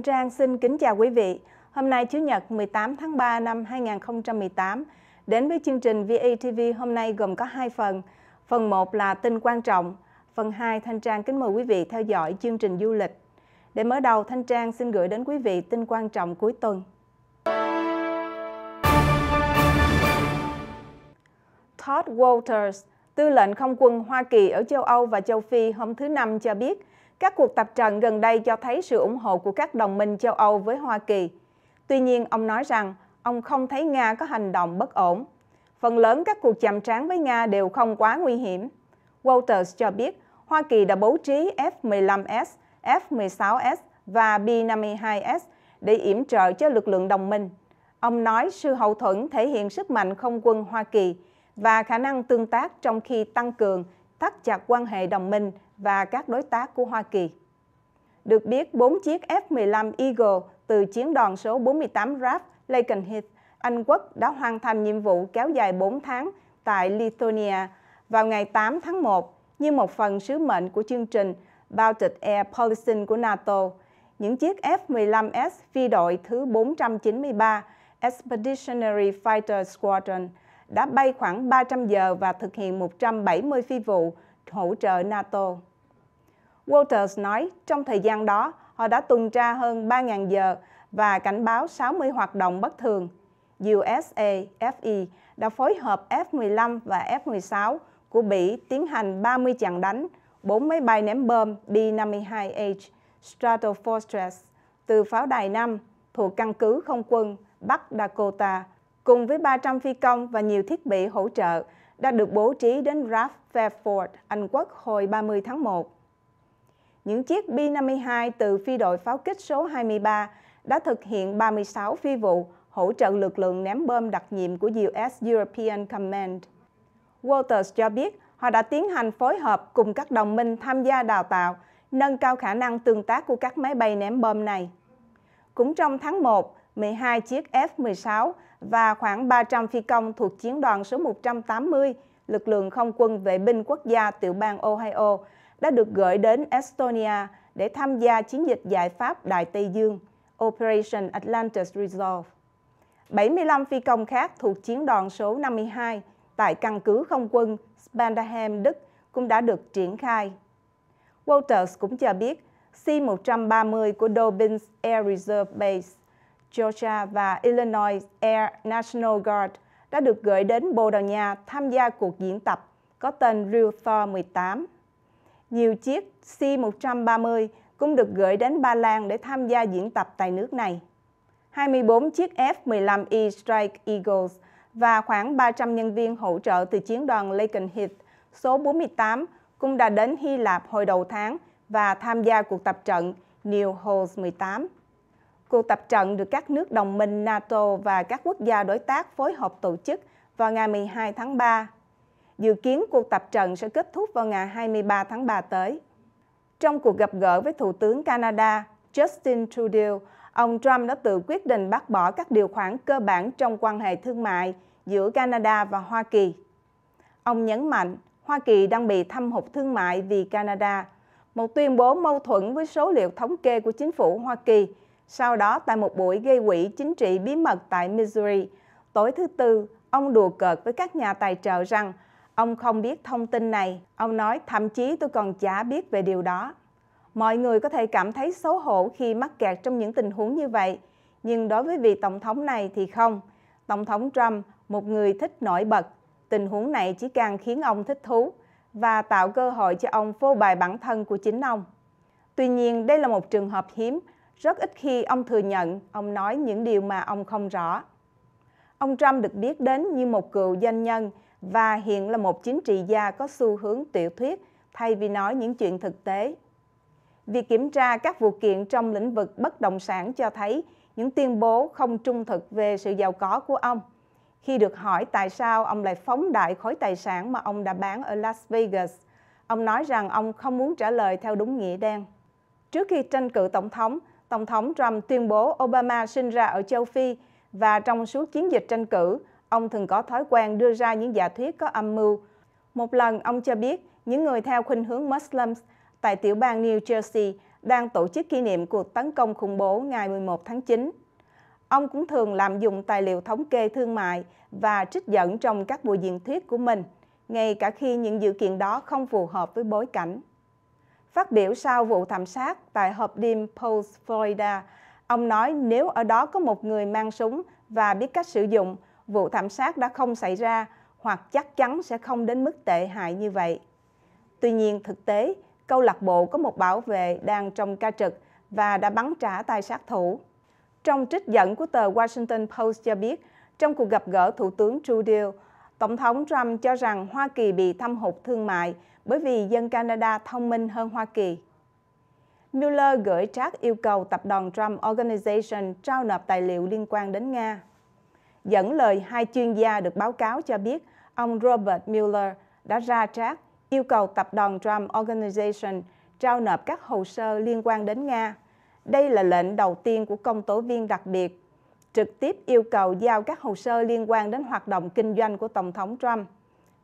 Thanh Trang xin kính chào quý vị. Hôm nay Chủ nhật 18 tháng 3 năm 2018, đến với chương trình VATV hôm nay gồm có hai phần. Phần 1 là tin quan trọng, phần 2 Thanh Trang kính mời quý vị theo dõi chương trình du lịch. Để mở đầu, Thanh Trang xin gửi đến quý vị tin quan trọng cuối tuần. Todd Walters, tư lệnh không quân Hoa Kỳ ở châu Âu và châu Phi hôm thứ Năm cho biết – các cuộc tập trận gần đây cho thấy sự ủng hộ của các đồng minh châu Âu với Hoa Kỳ. Tuy nhiên, ông nói rằng ông không thấy Nga có hành động bất ổn. Phần lớn các cuộc chạm trán với Nga đều không quá nguy hiểm. Walters cho biết Hoa Kỳ đã bố trí F-15S, F-16S và B-52S để yểm trợ cho lực lượng đồng minh. Ông nói sự hậu thuẫn thể hiện sức mạnh không quân Hoa Kỳ và khả năng tương tác trong khi tăng cường thắt chặt quan hệ đồng minh và các đối tác của Hoa Kỳ. Được biết, 4 chiếc F-15 Eagle từ chiến đoàn số 48 RAF Lakenheath, Anh Quốc đã hoàn thành nhiệm vụ kéo dài 4 tháng tại Lithuania vào ngày 8 tháng 1 như một phần sứ mệnh của chương trình Baltic Air Policing của NATO. Những chiếc F-15S phi đội thứ 493 Expeditionary Fighter Squadron đã bay khoảng 300 giờ và thực hiện 170 phi vụ hỗ trợ NATO. Walters nói trong thời gian đó, họ đã tuần tra hơn 3.000 giờ và cảnh báo 60 hoạt động bất thường. USAFE đã phối hợp F-15 và F-16 của Mỹ tiến hành 30 chặn đánh, 4 máy bay ném bom B-52H Stratofortress từ pháo đài 5 thuộc căn cứ không quân Bắc Dakota, cùng với 300 phi công và nhiều thiết bị hỗ trợ đã được bố trí đến RAF Fairford, Anh Quốc hồi 30 tháng 1 những chiếc B-52 từ phi đội pháo kích số 23 đã thực hiện 36 phi vụ hỗ trợ lực lượng ném bom đặc nhiệm của US European Command. Walters cho biết họ đã tiến hành phối hợp cùng các đồng minh tham gia đào tạo, nâng cao khả năng tương tác của các máy bay ném bom này. Cũng trong tháng 1, 12 chiếc F-16 và khoảng 300 phi công thuộc chiến đoàn số 180, lực lượng không quân vệ binh quốc gia tiểu bang Ohio đã được gửi đến Estonia để tham gia chiến dịch giải pháp Đại Tây Dương Operation Atlantis Resolve. 75 phi công khác thuộc chiến đoàn số 52 tại căn cứ không quân Spanderheim, Đức cũng đã được triển khai. Walters cũng cho biết C-130 của Dobbins Air Reserve Base, Georgia và Illinois Air National Guard đã được gửi đến Bồ Đào Nha tham gia cuộc diễn tập có tên Real Thor 18 nhiều chiếc C-130 cũng được gửi đến Ba Lan để tham gia diễn tập tại nước này. 24 chiếc F-15E Strike Eagles và khoảng 300 nhân viên hỗ trợ từ chiến đoàn Lakenheath số 48 cũng đã đến Hy Lạp hồi đầu tháng và tham gia cuộc tập trận New Holes 18. Cuộc tập trận được các nước đồng minh NATO và các quốc gia đối tác phối hợp tổ chức vào ngày 12 tháng 3 Dự kiến cuộc tập trận sẽ kết thúc vào ngày 23 tháng 3 tới. Trong cuộc gặp gỡ với Thủ tướng Canada Justin Trudeau, ông Trump đã tự quyết định bác bỏ các điều khoản cơ bản trong quan hệ thương mại giữa Canada và Hoa Kỳ. Ông nhấn mạnh, Hoa Kỳ đang bị thâm hụt thương mại vì Canada, một tuyên bố mâu thuẫn với số liệu thống kê của chính phủ Hoa Kỳ, sau đó tại một buổi gây quỹ chính trị bí mật tại Missouri. Tối thứ Tư, ông đùa cợt với các nhà tài trợ rằng Ông không biết thông tin này, ông nói thậm chí tôi còn chả biết về điều đó. Mọi người có thể cảm thấy xấu hổ khi mắc kẹt trong những tình huống như vậy, nhưng đối với vị tổng thống này thì không. Tổng thống Trump, một người thích nổi bật, tình huống này chỉ càng khiến ông thích thú và tạo cơ hội cho ông phô bày bản thân của chính ông. Tuy nhiên, đây là một trường hợp hiếm, rất ít khi ông thừa nhận, ông nói những điều mà ông không rõ. Ông Trump được biết đến như một cựu doanh nhân và hiện là một chính trị gia có xu hướng tiểu thuyết thay vì nói những chuyện thực tế. Việc kiểm tra các vụ kiện trong lĩnh vực bất động sản cho thấy những tuyên bố không trung thực về sự giàu có của ông. Khi được hỏi tại sao ông lại phóng đại khối tài sản mà ông đã bán ở Las Vegas, ông nói rằng ông không muốn trả lời theo đúng nghĩa đen. Trước khi tranh cử tổng thống, Tổng thống Trump tuyên bố Obama sinh ra ở châu Phi và trong suốt chiến dịch tranh cử, ông thường có thói quen đưa ra những giả thuyết có âm mưu. Một lần, ông cho biết những người theo khuynh hướng Muslims tại tiểu bang New Jersey đang tổ chức kỷ niệm cuộc tấn công khủng bố ngày 11 tháng 9. Ông cũng thường lạm dụng tài liệu thống kê thương mại và trích dẫn trong các buổi diễn thuyết của mình, ngay cả khi những dự kiện đó không phù hợp với bối cảnh. Phát biểu sau vụ thảm sát tại hộp đêm Pulse, Florida, ông nói nếu ở đó có một người mang súng và biết cách sử dụng, vụ thảm sát đã không xảy ra hoặc chắc chắn sẽ không đến mức tệ hại như vậy. Tuy nhiên thực tế, câu lạc bộ có một bảo vệ đang trong ca trực và đã bắn trả tay sát thủ. Trong trích dẫn của tờ Washington Post cho biết, trong cuộc gặp gỡ Thủ tướng Trudeau, Tổng thống Trump cho rằng Hoa Kỳ bị thâm hụt thương mại bởi vì dân Canada thông minh hơn Hoa Kỳ. Mueller gửi trác yêu cầu tập đoàn Trump Organization trao nộp tài liệu liên quan đến Nga dẫn lời hai chuyên gia được báo cáo cho biết ông Robert Mueller đã ra trát yêu cầu tập đoàn Trump Organization trao nộp các hồ sơ liên quan đến Nga. Đây là lệnh đầu tiên của công tố viên đặc biệt, trực tiếp yêu cầu giao các hồ sơ liên quan đến hoạt động kinh doanh của Tổng thống Trump.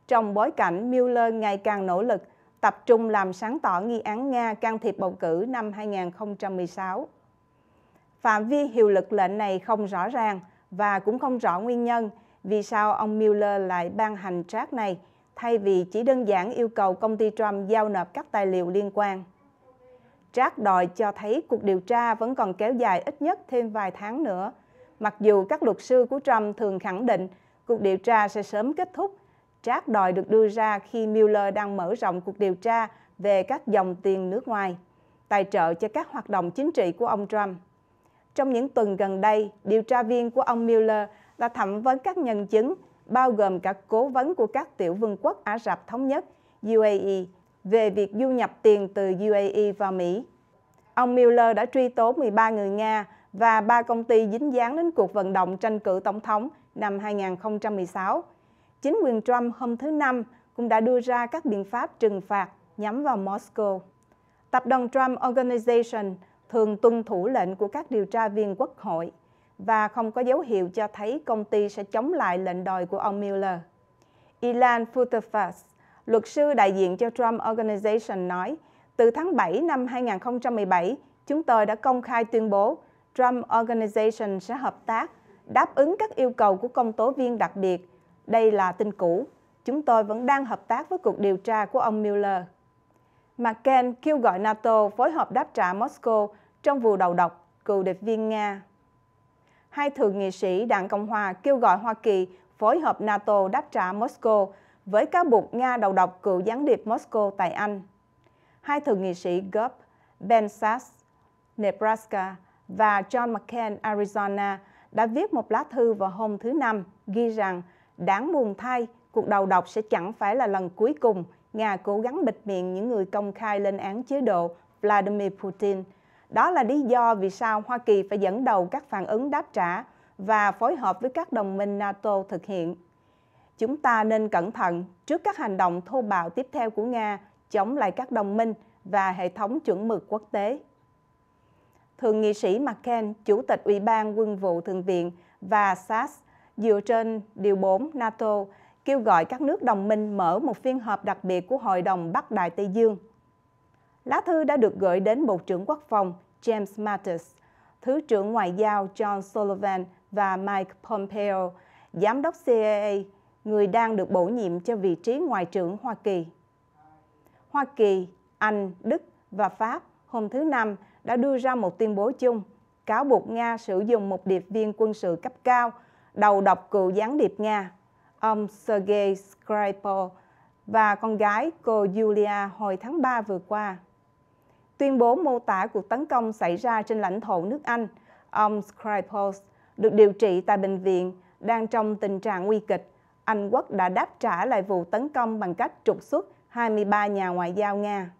Trong bối cảnh Mueller ngày càng nỗ lực tập trung làm sáng tỏ nghi án Nga can thiệp bầu cử năm 2016. Phạm vi hiệu lực lệnh này không rõ ràng – và cũng không rõ nguyên nhân vì sao ông Mueller lại ban hành trác này thay vì chỉ đơn giản yêu cầu công ty Trump giao nộp các tài liệu liên quan. Trác đòi cho thấy cuộc điều tra vẫn còn kéo dài ít nhất thêm vài tháng nữa, mặc dù các luật sư của Trump thường khẳng định cuộc điều tra sẽ sớm kết thúc. Trác đòi được đưa ra khi Mueller đang mở rộng cuộc điều tra về các dòng tiền nước ngoài, tài trợ cho các hoạt động chính trị của ông Trump. Trong những tuần gần đây, điều tra viên của ông Mueller đã thẩm vấn các nhân chứng, bao gồm cả cố vấn của các tiểu vương quốc Ả Rập Thống Nhất UAE về việc du nhập tiền từ UAE vào Mỹ. Ông Mueller đã truy tố 13 người Nga và ba công ty dính dáng đến cuộc vận động tranh cử tổng thống năm 2016. Chính quyền Trump hôm thứ Năm cũng đã đưa ra các biện pháp trừng phạt nhắm vào Moscow. Tập đoàn Trump Organization thường tuân thủ lệnh của các điều tra viên quốc hội và không có dấu hiệu cho thấy công ty sẽ chống lại lệnh đòi của ông Mueller. Ilan Futterfass, luật sư đại diện cho Trump Organization nói, từ tháng 7 năm 2017, chúng tôi đã công khai tuyên bố Trump Organization sẽ hợp tác, đáp ứng các yêu cầu của công tố viên đặc biệt. Đây là tin cũ. Chúng tôi vẫn đang hợp tác với cuộc điều tra của ông Mueller mà kêu gọi NATO phối hợp đáp trả Moscow trong vụ đầu độc cựu điệp viên Nga. Hai thượng nghị sĩ Đảng Cộng Hòa kêu gọi Hoa Kỳ phối hợp NATO đáp trả Moscow với cáo buộc Nga đầu độc cựu gián điệp Moscow tại Anh. Hai thượng nghị sĩ Gop, Ben Sass, Nebraska và John McCain, Arizona đã viết một lá thư vào hôm thứ Năm ghi rằng đáng buồn thay, cuộc đầu độc sẽ chẳng phải là lần cuối cùng – Nga cố gắng bịt miệng những người công khai lên án chế độ Vladimir Putin. Đó là lý do vì sao Hoa Kỳ phải dẫn đầu các phản ứng đáp trả và phối hợp với các đồng minh NATO thực hiện. Chúng ta nên cẩn thận trước các hành động thô bạo tiếp theo của Nga chống lại các đồng minh và hệ thống chuẩn mực quốc tế. Thượng nghị sĩ McCain, Chủ tịch Ủy ban Quân vụ Thượng viện và SAS dựa trên Điều 4 NATO kêu gọi các nước đồng minh mở một phiên họp đặc biệt của Hội đồng Bắc Đại Tây Dương. Lá thư đã được gửi đến Bộ trưởng Quốc phòng James Mattis, Thứ trưởng Ngoại giao John Sullivan và Mike Pompeo, Giám đốc CIA, người đang được bổ nhiệm cho vị trí Ngoại trưởng Hoa Kỳ. Hoa Kỳ, Anh, Đức và Pháp hôm thứ Năm đã đưa ra một tuyên bố chung cáo buộc Nga sử dụng một điệp viên quân sự cấp cao đầu độc cựu gián điệp Nga ông Sergei Skripal và con gái cô Yulia hồi tháng 3 vừa qua. Tuyên bố mô tả cuộc tấn công xảy ra trên lãnh thổ nước Anh, ông Skripal được điều trị tại bệnh viện đang trong tình trạng nguy kịch. Anh Quốc đã đáp trả lại vụ tấn công bằng cách trục xuất 23 nhà ngoại giao Nga.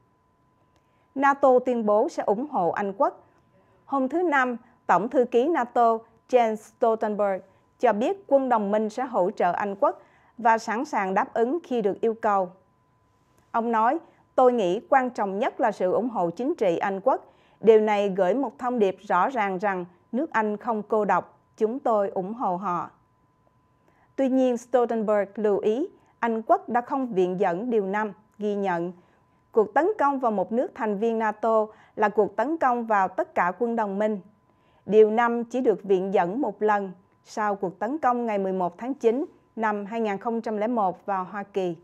NATO tuyên bố sẽ ủng hộ Anh Quốc. Hôm thứ Năm, Tổng thư ký NATO Jens Stoltenberg cho biết quân đồng minh sẽ hỗ trợ Anh quốc và sẵn sàng đáp ứng khi được yêu cầu. Ông nói, tôi nghĩ quan trọng nhất là sự ủng hộ chính trị Anh quốc. Điều này gửi một thông điệp rõ ràng rằng nước Anh không cô độc, chúng tôi ủng hộ họ. Tuy nhiên, Stoltenberg lưu ý Anh quốc đã không viện dẫn điều 5 ghi nhận cuộc tấn công vào một nước thành viên NATO là cuộc tấn công vào tất cả quân đồng minh. Điều 5 chỉ được viện dẫn một lần – sau cuộc tấn công ngày 11 tháng 9 năm 2001 vào Hoa Kỳ.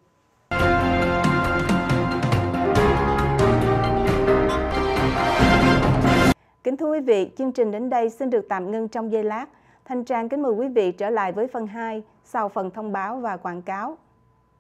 Kính thưa quý vị, chương trình đến đây xin được tạm ngưng trong giây lát. Thanh Trang kính mời quý vị trở lại với phần 2 sau phần thông báo và quảng cáo.